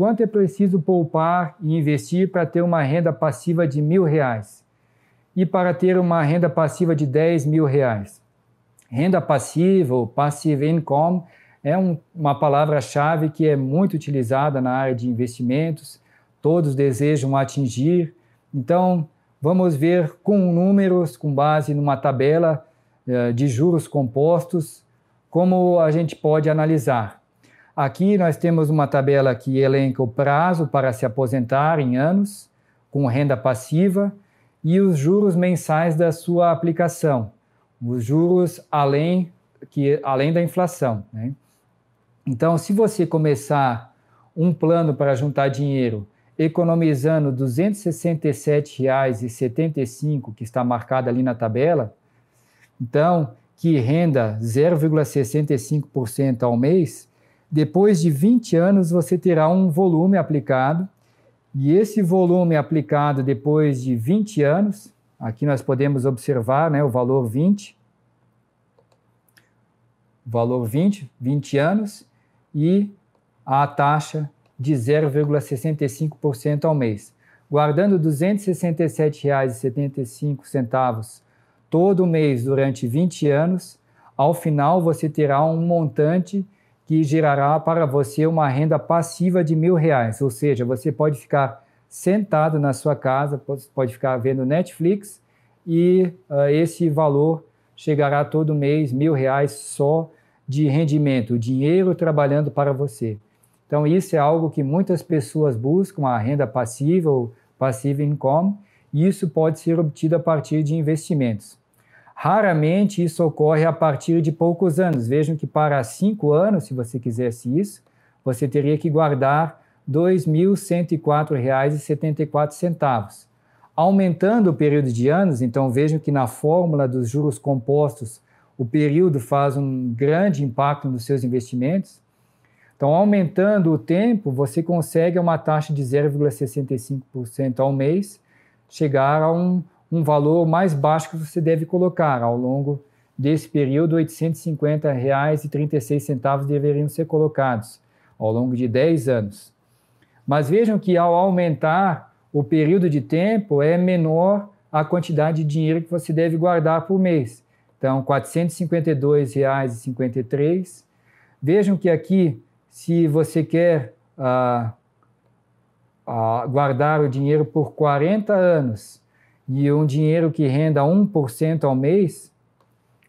quanto é preciso poupar e investir para ter uma renda passiva de mil reais e para ter uma renda passiva de 10 mil reais. Renda passiva ou passive income é um, uma palavra-chave que é muito utilizada na área de investimentos, todos desejam atingir. Então, vamos ver com números, com base numa tabela eh, de juros compostos, como a gente pode analisar. Aqui nós temos uma tabela que elenca o prazo para se aposentar em anos, com renda passiva, e os juros mensais da sua aplicação, os juros além, que, além da inflação. Né? Então, se você começar um plano para juntar dinheiro economizando R$ 267,75, que está marcado ali na tabela, então, que renda 0,65% ao mês, depois de 20 anos, você terá um volume aplicado, e esse volume aplicado depois de 20 anos, aqui nós podemos observar né, o valor 20, valor 20, 20 anos, e a taxa de 0,65% ao mês. Guardando R$ 267,75 todo mês durante 20 anos, ao final você terá um montante que gerará para você uma renda passiva de mil reais. Ou seja, você pode ficar sentado na sua casa, pode ficar vendo Netflix e uh, esse valor chegará todo mês mil reais só de rendimento, dinheiro trabalhando para você. Então isso é algo que muitas pessoas buscam, a renda passiva ou passive income, e isso pode ser obtido a partir de investimentos. Raramente isso ocorre a partir de poucos anos. Vejam que para cinco anos, se você quisesse isso, você teria que guardar R$ 2.104,74. Aumentando o período de anos, então vejam que na fórmula dos juros compostos, o período faz um grande impacto nos seus investimentos. Então, aumentando o tempo, você consegue uma taxa de 0,65% ao mês, chegar a um, um valor mais baixo que você deve colocar ao longo desse período, R$ 850,36 deveriam ser colocados ao longo de 10 anos. Mas vejam que ao aumentar o período de tempo, é menor a quantidade de dinheiro que você deve guardar por mês. Então, R$ 452,53. Vejam que aqui, se você quer ah, ah, guardar o dinheiro por 40 anos, e um dinheiro que renda 1% ao mês,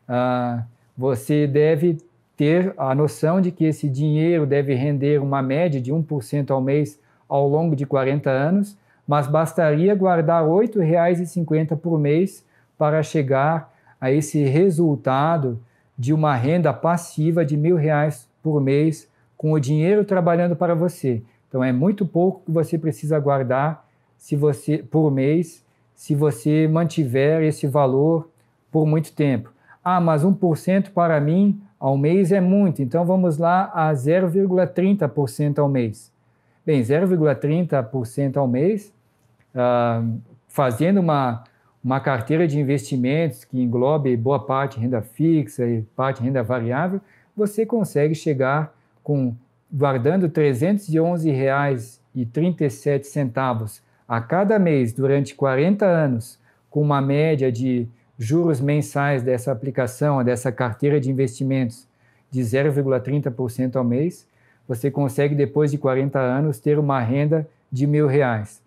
ah, você deve ter a noção de que esse dinheiro deve render uma média de 1% ao mês ao longo de 40 anos, mas bastaria guardar R$ 8,50 por mês para chegar a esse resultado de uma renda passiva de R$ reais por mês com o dinheiro trabalhando para você. Então é muito pouco que você precisa guardar se você por mês se você mantiver esse valor por muito tempo. Ah, mas 1% para mim ao mês é muito, então vamos lá a 0,30% ao mês. Bem, 0,30% ao mês, ah, fazendo uma, uma carteira de investimentos que englobe boa parte renda fixa e parte renda variável, você consegue chegar com guardando R$ 311,37 a cada mês durante 40 anos, com uma média de juros mensais dessa aplicação, dessa carteira de investimentos de 0,30% ao mês, você consegue, depois de 40 anos, ter uma renda de mil reais.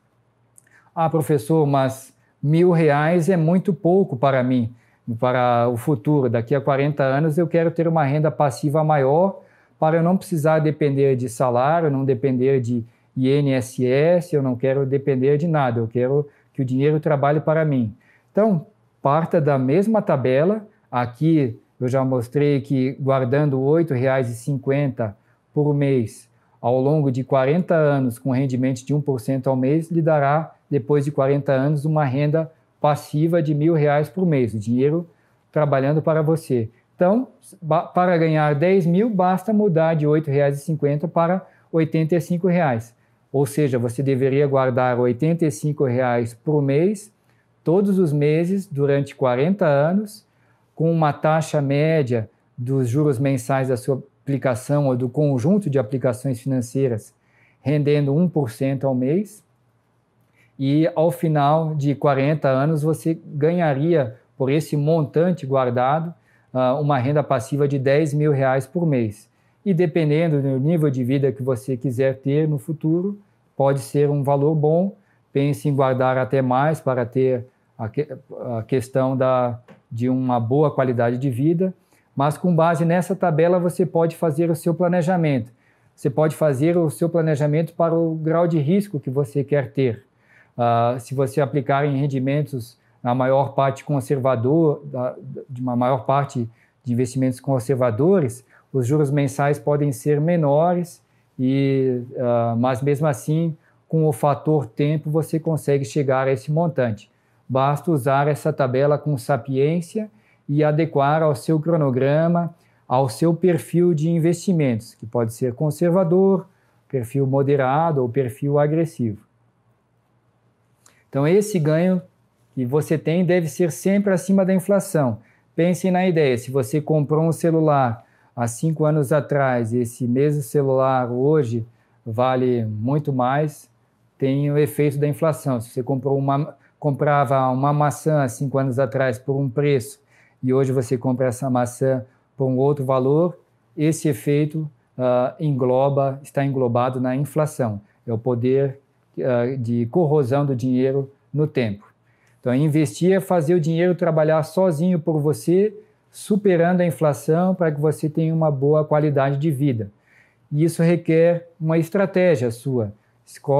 Ah, professor, mas mil reais é muito pouco para mim, para o futuro. Daqui a 40 anos eu quero ter uma renda passiva maior para eu não precisar depender de salário, não depender de INSS, eu não quero depender de nada, eu quero que o dinheiro trabalhe para mim. Então, parta da mesma tabela. Aqui eu já mostrei que guardando R$ 8,50 por mês ao longo de 40 anos com rendimento de 1% ao mês lhe dará, depois de 40 anos, uma renda passiva de mil reais por mês, o dinheiro trabalhando para você. Então, para ganhar 10 mil, basta mudar de R$ 8,50 para R$ 85. Reais. Ou seja, você deveria guardar R$ 85 por mês, todos os meses, durante 40 anos, com uma taxa média dos juros mensais da sua aplicação ou do conjunto de aplicações financeiras rendendo 1% ao mês. E ao final de 40 anos, você ganharia, por esse montante guardado, ah, uma renda passiva de R$ 10 mil reais por mês. E dependendo do nível de vida que você quiser ter no futuro, pode ser um valor bom. Pense em guardar até mais para ter a, que, a questão da, de uma boa qualidade de vida. Mas com base nessa tabela, você pode fazer o seu planejamento. Você pode fazer o seu planejamento para o grau de risco que você quer ter. Uh, se você aplicar em rendimentos na maior parte conservador, da, de uma maior parte de investimentos conservadores, os juros mensais podem ser menores, e, uh, mas mesmo assim, com o fator tempo, você consegue chegar a esse montante. Basta usar essa tabela com sapiência e adequar ao seu cronograma, ao seu perfil de investimentos, que pode ser conservador, perfil moderado ou perfil agressivo. Então, esse ganho que você tem deve ser sempre acima da inflação. Pensem na ideia: se você comprou um celular há cinco anos atrás, esse mesmo celular hoje vale muito mais, tem o efeito da inflação. Se você comprou uma, comprava uma maçã há cinco anos atrás por um preço e hoje você compra essa maçã por um outro valor, esse efeito uh, engloba, está englobado na inflação. É o poder uh, de corrosão do dinheiro no tempo. Então, investir é fazer o dinheiro trabalhar sozinho por você superando a inflação para que você tenha uma boa qualidade de vida. E isso requer uma estratégia sua,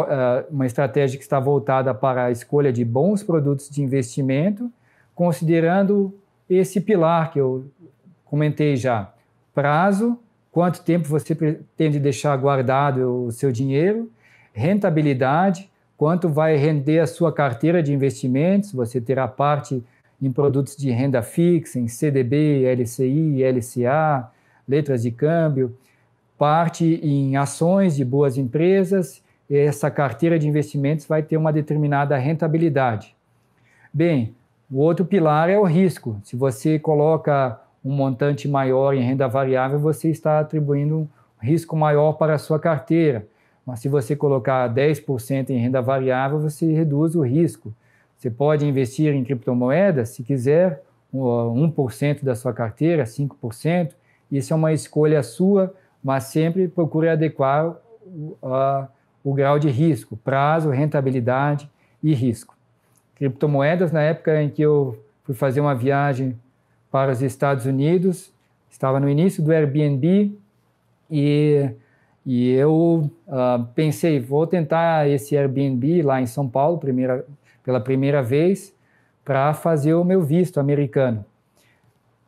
ah, uma estratégia que está voltada para a escolha de bons produtos de investimento, considerando esse pilar que eu comentei já: prazo, quanto tempo você pretende deixar guardado o seu dinheiro, rentabilidade, quanto vai render a sua carteira de investimentos, você terá parte em produtos de renda fixa, em CDB, LCI, LCA, letras de câmbio, parte em ações de boas empresas. Essa carteira de investimentos vai ter uma determinada rentabilidade. Bem, o outro pilar é o risco. Se você coloca um montante maior em renda variável, você está atribuindo um risco maior para a sua carteira. Mas se você colocar 10% em renda variável, você reduz o risco. Você pode investir em criptomoedas se quiser, 1% da sua carteira, 5%. Isso é uma escolha sua, mas sempre procure adequar o, a, o grau de risco, prazo, rentabilidade e risco. Criptomoedas, na época em que eu fui fazer uma viagem para os Estados Unidos, estava no início do Airbnb e, e eu uh, pensei, vou tentar esse Airbnb lá em São Paulo, primeira, pela primeira vez para fazer o meu visto americano.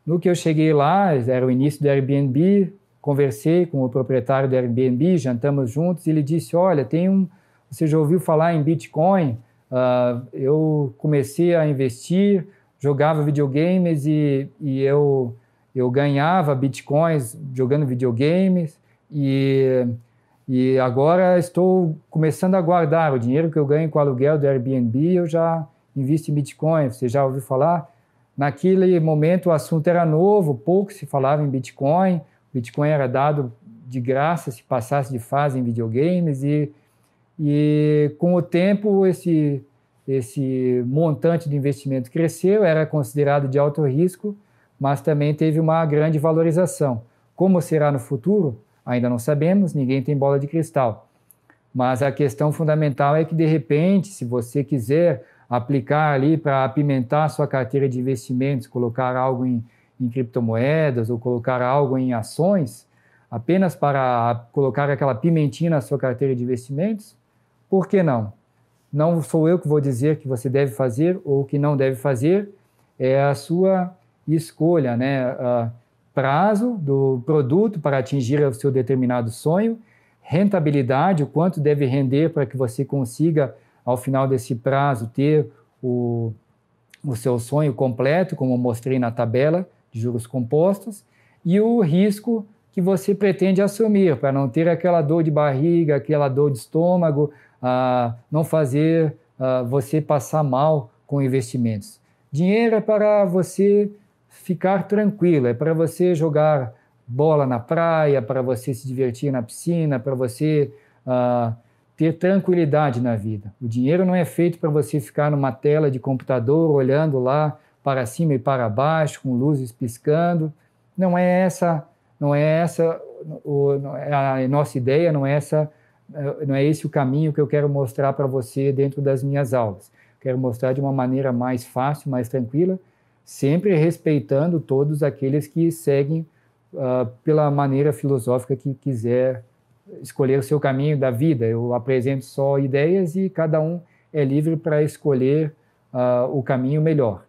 No que eu cheguei lá, era o início do Airbnb, conversei com o proprietário do Airbnb, jantamos juntos, e ele disse: Olha, tem um. Você já ouviu falar em Bitcoin? Uh, eu comecei a investir, jogava videogames e, e eu, eu ganhava bitcoins jogando videogames. E e agora estou começando a guardar o dinheiro que eu ganho com o aluguel do Airbnb, eu já invisto em Bitcoin. Você já ouviu falar? Naquele momento o assunto era novo, pouco se falava em Bitcoin. Bitcoin era dado de graça se passasse de fase em videogames e, e com o tempo esse esse montante de investimento cresceu, era considerado de alto risco, mas também teve uma grande valorização. Como será no futuro? Ainda não sabemos, ninguém tem bola de cristal. Mas a questão fundamental é que, de repente, se você quiser aplicar ali para apimentar a sua carteira de investimentos, colocar algo em, em criptomoedas ou colocar algo em ações, apenas para colocar aquela pimentinha na sua carteira de investimentos, por que não? Não sou eu que vou dizer que você deve fazer ou que não deve fazer, é a sua escolha, né? Ah, prazo do produto para atingir o seu determinado sonho, rentabilidade, o quanto deve render para que você consiga, ao final desse prazo, ter o, o seu sonho completo, como mostrei na tabela de juros compostos, e o risco que você pretende assumir para não ter aquela dor de barriga, aquela dor de estômago, ah, não fazer ah, você passar mal com investimentos. Dinheiro é para você ficar tranquilo, é para você jogar bola na praia, para você se divertir na piscina, para você uh, ter tranquilidade na vida. O dinheiro não é feito para você ficar numa tela de computador olhando lá para cima e para baixo, com luzes piscando. Não é essa, não é essa o, é a nossa ideia, não é essa, não é esse o caminho que eu quero mostrar para você dentro das minhas aulas. Quero mostrar de uma maneira mais fácil, mais tranquila, sempre respeitando todos aqueles que seguem uh, pela maneira filosófica que quiser escolher o seu caminho da vida. Eu apresento só ideias e cada um é livre para escolher uh, o caminho melhor.